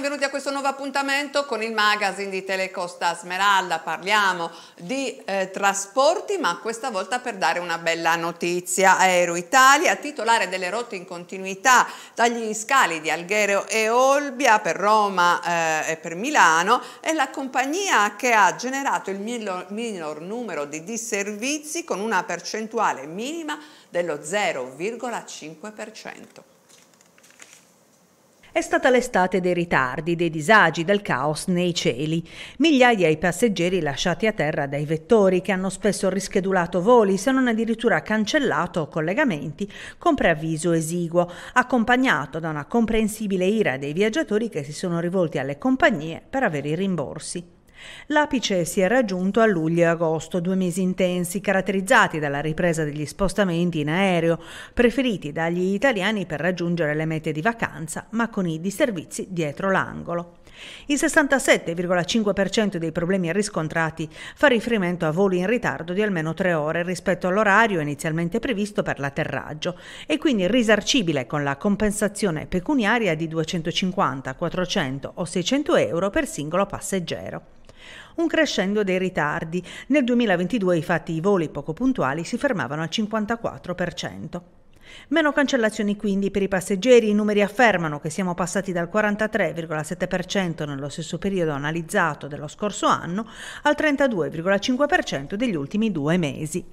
benvenuti a questo nuovo appuntamento con il magazine di Telecosta Smeralda. Parliamo di eh, trasporti, ma questa volta per dare una bella notizia. Aero Italia, titolare delle rotte in continuità dagli scali di Alghero e Olbia per Roma eh, e per Milano, è la compagnia che ha generato il minor, minor numero di disservizi con una percentuale minima dello 0,5%. È stata l'estate dei ritardi, dei disagi, del caos nei cieli. Migliaia i passeggeri lasciati a terra dai vettori che hanno spesso rischedulato voli, se non addirittura cancellato collegamenti con preavviso esiguo, accompagnato da una comprensibile ira dei viaggiatori che si sono rivolti alle compagnie per avere i rimborsi. L'apice si è raggiunto a luglio e agosto, due mesi intensi caratterizzati dalla ripresa degli spostamenti in aereo, preferiti dagli italiani per raggiungere le mete di vacanza, ma con i disservizi dietro l'angolo. Il 67,5% dei problemi riscontrati fa riferimento a voli in ritardo di almeno tre ore rispetto all'orario inizialmente previsto per l'atterraggio e quindi risarcibile con la compensazione pecuniaria di 250, 400 o 600 euro per singolo passeggero un crescendo dei ritardi. Nel 2022 infatti i voli poco puntuali si fermavano al 54%. Meno cancellazioni quindi per i passeggeri, i numeri affermano che siamo passati dal 43,7% nello stesso periodo analizzato dello scorso anno al 32,5% degli ultimi due mesi.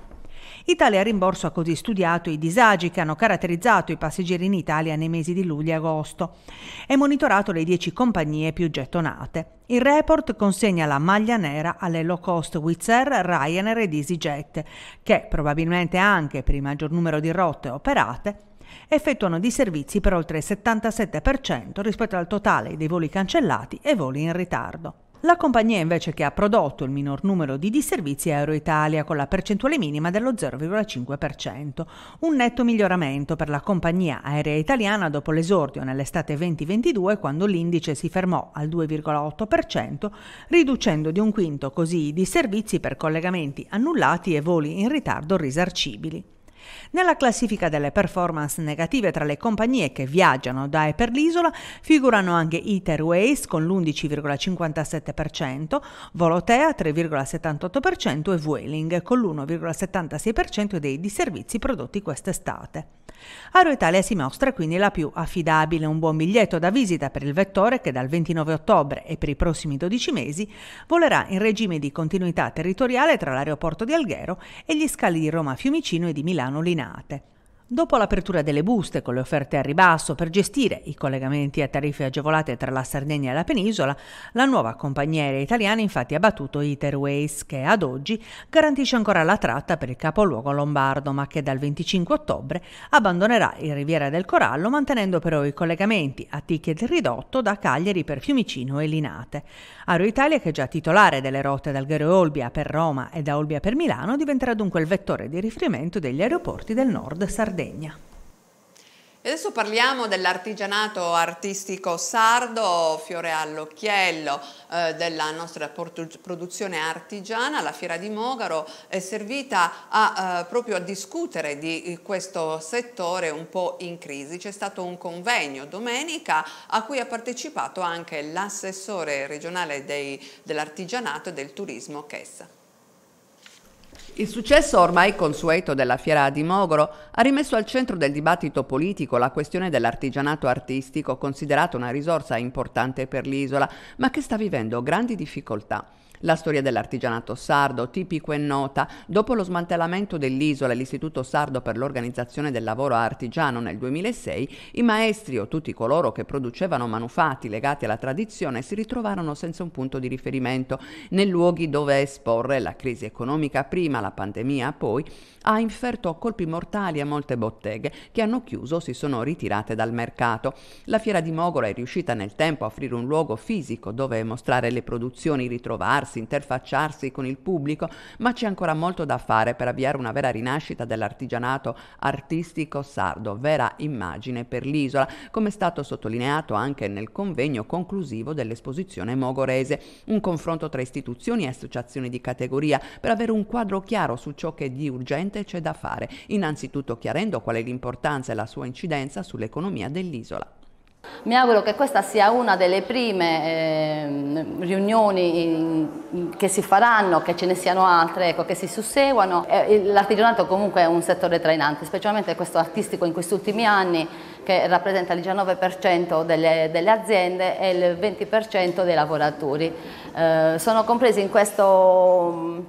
Italia rimborso ha così studiato i disagi che hanno caratterizzato i passeggeri in Italia nei mesi di luglio e agosto e monitorato le 10 compagnie più gettonate. Il report consegna la maglia nera alle low cost Wizz Ryanair ed EasyJet, che probabilmente anche per il maggior numero di rotte operate effettuano disservizi per oltre il 77% rispetto al totale dei voli cancellati e voli in ritardo. La compagnia invece che ha prodotto il minor numero di disservizi è Aeroitalia con la percentuale minima dello 0,5%, un netto miglioramento per la compagnia aerea italiana dopo l'esordio nell'estate 2022 quando l'indice si fermò al 2,8%, riducendo di un quinto così i disservizi per collegamenti annullati e voli in ritardo risarcibili. Nella classifica delle performance negative tra le compagnie che viaggiano da e per l'isola figurano anche Eaterways con l'11,57%, Volotea 3,78% e Vueling con l'1,76% dei disservizi prodotti quest'estate. Aero Italia si mostra quindi la più affidabile, un buon biglietto da visita per il vettore che dal 29 ottobre e per i prossimi 12 mesi volerà in regime di continuità territoriale tra l'aeroporto di Alghero e gli scali di Roma Fiumicino e di Milano carolinate. Dopo l'apertura delle buste con le offerte a ribasso per gestire i collegamenti a tariffe agevolate tra la Sardegna e la penisola, la nuova compagnia aerea italiana infatti ha battuto Iterways che ad oggi garantisce ancora la tratta per il capoluogo lombardo ma che dal 25 ottobre abbandonerà il Riviera del Corallo mantenendo però i collegamenti a ticket ridotto da Cagliari per Fiumicino e Linate. Aeroitalia che è già titolare delle rotte dal Gero Olbia per Roma e da Olbia per Milano diventerà dunque il vettore di riferimento degli aeroporti del nord Sardegna. Sardegna. E adesso parliamo dell'artigianato artistico sardo, fiore all'occhiello eh, della nostra produzione artigiana. La Fiera di Mogaro è servita a, eh, proprio a discutere di eh, questo settore un po' in crisi. C'è stato un convegno domenica a cui ha partecipato anche l'assessore regionale dell'artigianato e del turismo Chessa. Il successo ormai consueto della Fiera di Mogoro ha rimesso al centro del dibattito politico la questione dell'artigianato artistico, considerato una risorsa importante per l'isola, ma che sta vivendo grandi difficoltà. La storia dell'artigianato sardo, tipico e nota, dopo lo smantellamento dell'isola e l'Istituto Sardo per l'Organizzazione del Lavoro Artigiano nel 2006, i maestri o tutti coloro che producevano manufatti legati alla tradizione si ritrovarono senza un punto di riferimento nei luoghi dove esporre la crisi economica prima, la pandemia poi, ha inferto colpi mortali a molte botteghe che hanno chiuso o si sono ritirate dal mercato. La fiera di Mogola è riuscita nel tempo a offrire un luogo fisico dove mostrare le produzioni, ritrovarsi, confrontarsi, interfacciarsi con il pubblico, ma c'è ancora molto da fare per avviare una vera rinascita dell'artigianato artistico sardo, vera immagine per l'isola, come è stato sottolineato anche nel convegno conclusivo dell'esposizione Mogorese, un confronto tra istituzioni e associazioni di categoria per avere un quadro chiaro su ciò che di urgente c'è da fare, innanzitutto chiarendo qual è l'importanza e la sua incidenza sull'economia dell'isola. Mi auguro che questa sia una delle prime ehm, riunioni che si faranno, che ce ne siano altre, ecco, che si susseguano. Eh, l'artigianato comunque è un settore trainante, specialmente questo artistico in questi ultimi anni che rappresenta il 19% delle, delle, aziende e il 20% dei lavoratori. Eh, sono compresi in questo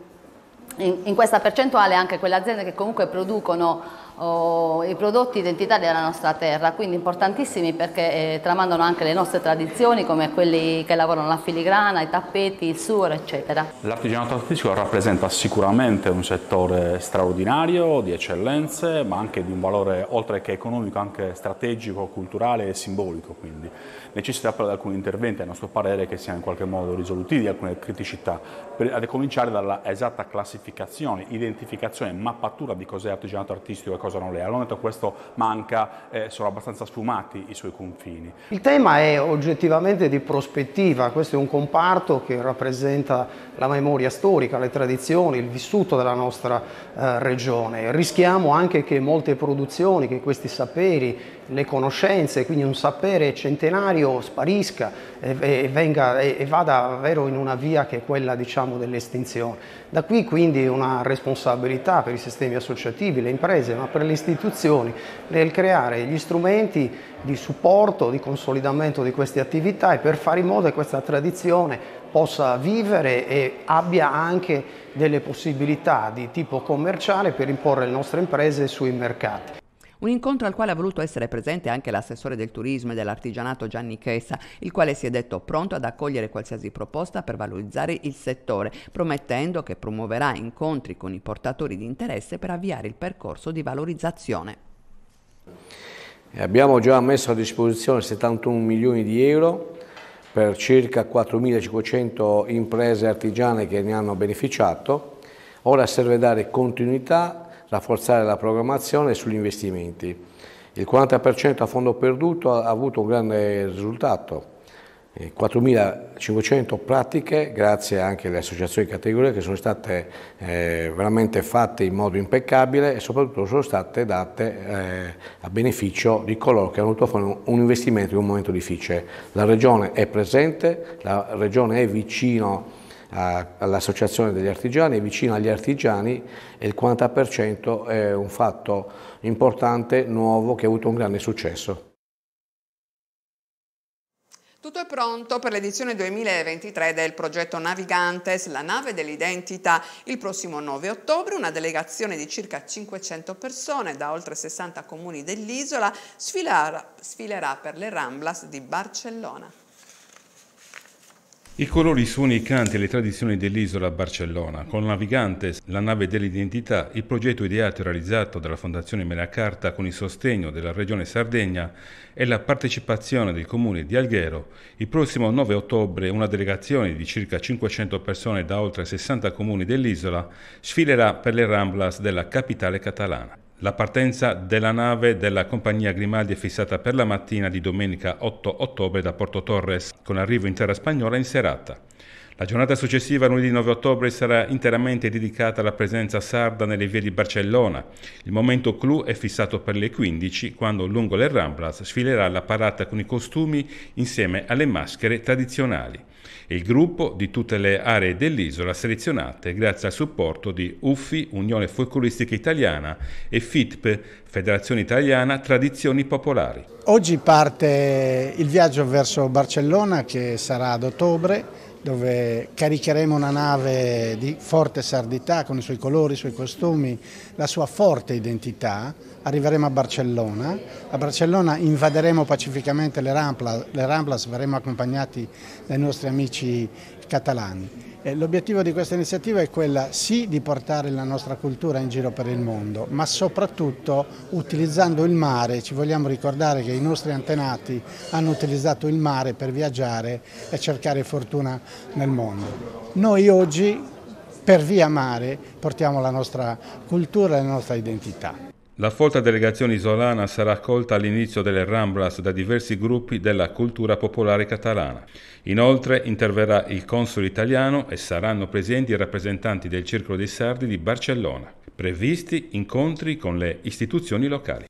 in, questa percentuale anche quelle aziende che comunque producono i prodotti identitari della nostra terra, quindi importantissimi perché eh, tramandano anche le nostre tradizioni come quelli che lavorano la filigrana, i tappeti, il suor, eccetera. L'artigianato artistico rappresenta sicuramente un settore straordinario, di eccellenze, ma anche di un valore oltre che economico, anche strategico, culturale e simbolico, quindi necessita però di alcuni interventi, a nostro parere, che siano in qualche modo risolutivi alcune criticità, per, a cominciare dalla esatta classificazione, identificazione, e mappatura di cos'è artigianato artistico e cosa cosa non le è. Al momento questo manca, eh, sono abbastanza sfumati i suoi confini. Il tema è oggettivamente di prospettiva, questo è un comparto che rappresenta la memoria storica, le tradizioni, il vissuto della nostra eh, regione. Rischiamo anche che molte produzioni, che questi saperi le conoscenze, quindi un sapere centenario sparisca e, e, venga, e, e vada davvero in una via che è quella diciamo, dell'estinzione. Da qui quindi una responsabilità per i sistemi associativi, le imprese, ma per le istituzioni nel creare gli strumenti di supporto, di consolidamento di queste attività e per fare in modo che questa tradizione possa vivere e abbia anche delle possibilità di tipo commerciale per imporre le nostre imprese sui mercati. Un incontro al quale ha voluto essere presente anche l'assessore del turismo e dell'artigianato Gianni Chessa, il quale si è detto pronto ad accogliere qualsiasi proposta per valorizzare il settore, promettendo che promuoverà incontri con i portatori di interesse per avviare il percorso di valorizzazione. Abbiamo già messo a disposizione 71 milioni di euro per circa 4.500 imprese artigiane che ne hanno beneficiato. Ora serve dare continuità rafforzare la programmazione sugli investimenti. Il 40% a fondo perduto ha avuto un grande risultato, 4.500 eh, pratiche, grazie anche alle associazioni di categoria che sono state eh, veramente fatte in modo impeccabile e soprattutto sono state date eh, a beneficio di coloro che hanno voluto fare un investimento in un momento difficile. La Regione è presente, la Regione è vicino all'Associazione degli Artigiani, vicino agli artigiani e il 40% è un fatto importante, nuovo, che ha avuto un grande successo. Tutto è pronto per l'edizione 2023 del progetto Navigantes, la nave dell'identità. Il prossimo 9 ottobre una delegazione di circa 500 persone da oltre 60 comuni dell'isola sfilerà per le Ramblas di Barcellona. I colori suoni i canti e le tradizioni dell'isola Barcellona. Con Navigantes, la nave dell'identità, il progetto ideato e realizzato dalla Fondazione Melacarta con il sostegno della Regione Sardegna e la partecipazione del Comune di Alghero, il prossimo 9 ottobre una delegazione di circa 500 persone da oltre 60 comuni dell'isola sfilerà per le Ramblas della capitale catalana. La partenza della nave della compagnia Grimaldi è fissata per la mattina di domenica 8 ottobre da Porto Torres, con arrivo in terra spagnola in serata. La giornata successiva, lunedì 9 ottobre, sarà interamente dedicata alla presenza sarda nelle vie di Barcellona. Il momento clou è fissato per le 15, quando lungo le Ramblas sfilerà la parata con i costumi insieme alle maschere tradizionali il gruppo di tutte le aree dell'isola selezionate grazie al supporto di UFI, Unione Folcloristica Italiana, e FITP, Federazione Italiana Tradizioni Popolari. Oggi parte il viaggio verso Barcellona che sarà ad ottobre dove caricheremo una nave di forte sardità con i suoi colori, i suoi costumi, la sua forte identità arriveremo a Barcellona, a Barcellona invaderemo pacificamente le Ramblas, le Ramblas verremo accompagnati dai nostri amici catalani. L'obiettivo di questa iniziativa è quella sì di portare la nostra cultura in giro per il mondo, ma soprattutto utilizzando il mare, ci vogliamo ricordare che i nostri antenati hanno utilizzato il mare per viaggiare e cercare fortuna nel mondo. Noi oggi per via mare portiamo la nostra cultura e la nostra identità. La folta delegazione isolana sarà accolta all'inizio delle Ramblas da diversi gruppi della cultura popolare catalana. Inoltre interverrà il console italiano e saranno presenti i rappresentanti del Circolo dei Sardi di Barcellona. Previsti incontri con le istituzioni locali.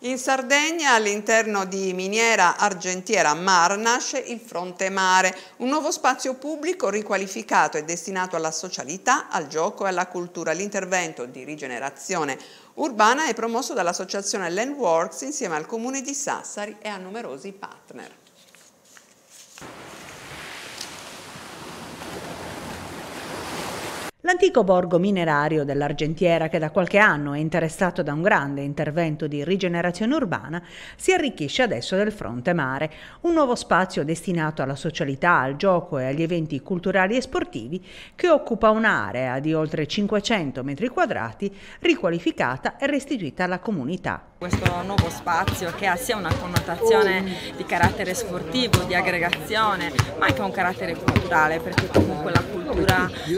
In Sardegna, all'interno di Miniera Argentiera Mar, nasce il Fronte Mare, un nuovo spazio pubblico riqualificato e destinato alla socialità, al gioco e alla cultura. L'intervento di rigenerazione urbana è promosso dall'associazione Landworks insieme al comune di Sassari e a numerosi partner. L'antico borgo minerario dell'Argentiera, che da qualche anno è interessato da un grande intervento di rigenerazione urbana, si arricchisce adesso del fronte mare, un nuovo spazio destinato alla socialità, al gioco e agli eventi culturali e sportivi, che occupa un'area di oltre 500 metri quadrati, riqualificata e restituita alla comunità. Questo nuovo spazio che ha sia una connotazione di carattere sportivo, di aggregazione, ma anche un carattere culturale, perché comunque la cultura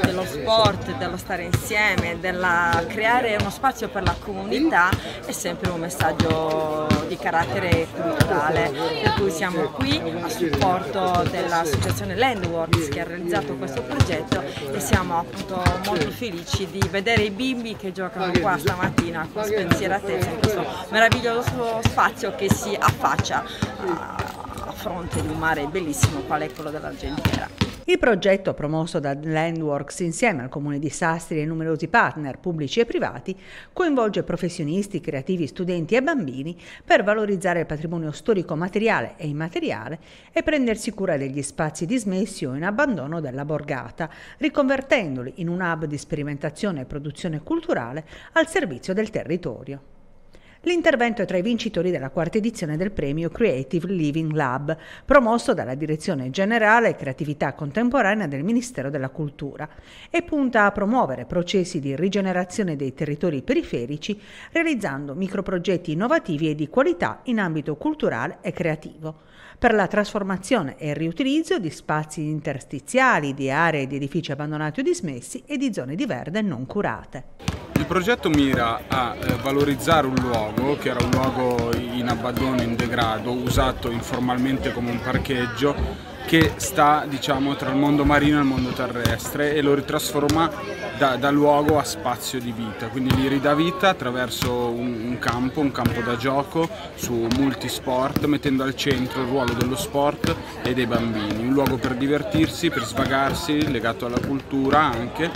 dello sport sport, dello stare insieme, della creare uno spazio per la comunità è sempre un messaggio di carattere culturale, per cui siamo qui a supporto dell'associazione Landworks che ha realizzato questo progetto e siamo appunto molto felici di vedere i bimbi che giocano qua stamattina con spensieratezza in questo meraviglioso spazio che si affaccia ah, a, fronte di un mare bellissimo quale è quello dell'Argentina. Il progetto, promosso da Landworks insieme al Comune di Sastri e numerosi partner pubblici e privati, coinvolge professionisti, creativi, studenti e bambini per valorizzare il patrimonio storico materiale e immateriale e prendersi cura degli spazi dismessi o in abbandono della borgata, riconvertendoli in un hub di sperimentazione e produzione culturale al servizio del territorio. L'intervento è tra i vincitori della quarta edizione del premio Creative Living Lab, promosso dalla Direzione Generale Creatività Contemporanea del Ministero della Cultura e punta a promuovere processi di rigenerazione dei territori periferici realizzando microprogetti innovativi e di qualità in ambito culturale e creativo per la trasformazione e il riutilizzo di spazi interstiziali, di aree di edifici abbandonati o dismessi e di zone di verde non curate. Il progetto mira a eh, valorizzare un luogo che era un luogo in abbandono, in degrado, usato informalmente come un parcheggio che sta diciamo, tra il mondo marino e il mondo terrestre e lo ritrasforma da, da luogo a spazio di vita, quindi gli ridà vita attraverso un, un campo, un campo da gioco su multisport, mettendo al centro il ruolo dello sport e dei bambini, un luogo per divertirsi, per svagarsi, legato alla cultura anche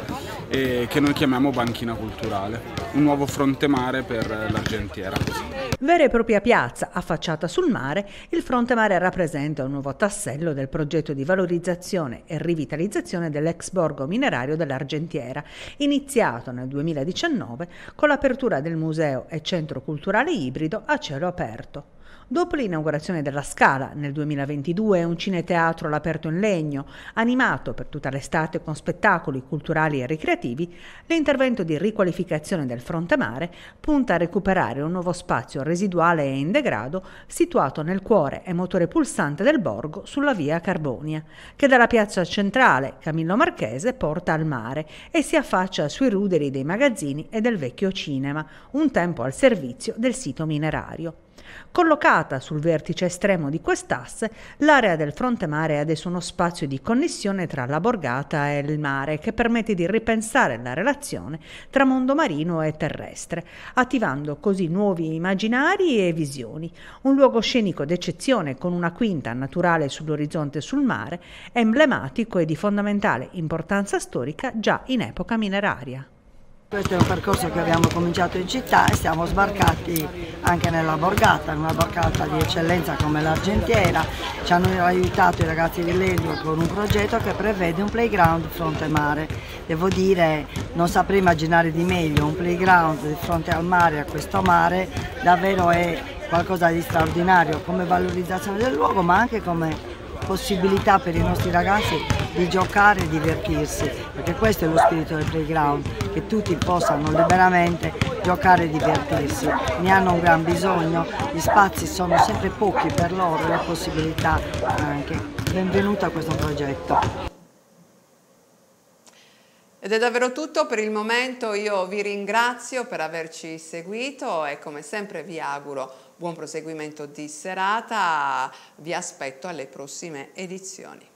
e che noi chiamiamo banchina culturale, un nuovo fronte mare per l'Argentiera. Vera e propria piazza affacciata sul mare, il fronte mare rappresenta un nuovo tassello del progetto di valorizzazione e rivitalizzazione dell'ex borgo minerario dell'Argentiera, iniziato nel 2019 con l'apertura del museo e centro culturale ibrido a cielo aperto. Dopo l'inaugurazione della Scala nel 2022 un cineteatro all'aperto in legno, animato per tutta l'estate con spettacoli culturali e ricreativi, l'intervento di riqualificazione del fronte mare punta a recuperare un nuovo spazio residuale e in degrado situato nel cuore e motore pulsante del borgo sulla via Carbonia, che dalla piazza centrale Camillo Marchese porta al mare e si affaccia sui ruderi dei magazzini e del vecchio cinema, un tempo al servizio del sito minerario. Collocata sul vertice estremo di quest'asse, l'area del fronte mare è adesso uno spazio di connessione tra la borgata e il mare che permette di ripensare la relazione tra mondo marino e terrestre, attivando così nuovi immaginari e visioni. Un luogo scenico d'eccezione con una quinta naturale sull'orizzonte sul mare, emblematico e di fondamentale importanza storica già in epoca mineraria. Questo è un percorso che abbiamo cominciato in città e siamo sbarcati anche nella borgata, una borgata di eccellenza come l'Argentiera. Ci hanno aiutato i ragazzi di Lelio con un progetto che prevede un playground fronte mare. Devo dire, non saprei immaginare di meglio, un playground di fronte al mare, a questo mare, davvero è qualcosa di straordinario come valorizzazione del luogo ma anche come possibilità per i nostri ragazzi di giocare e divertirsi, perché questo è lo spirito del playground che tutti possano liberamente giocare e divertirsi. Ne hanno un gran bisogno, gli spazi sono sempre pochi per loro, le possibilità anche. Benvenuto a questo progetto. Ed è davvero tutto per il momento, io vi ringrazio per averci seguito e come sempre vi auguro buon proseguimento di serata, vi aspetto alle prossime edizioni.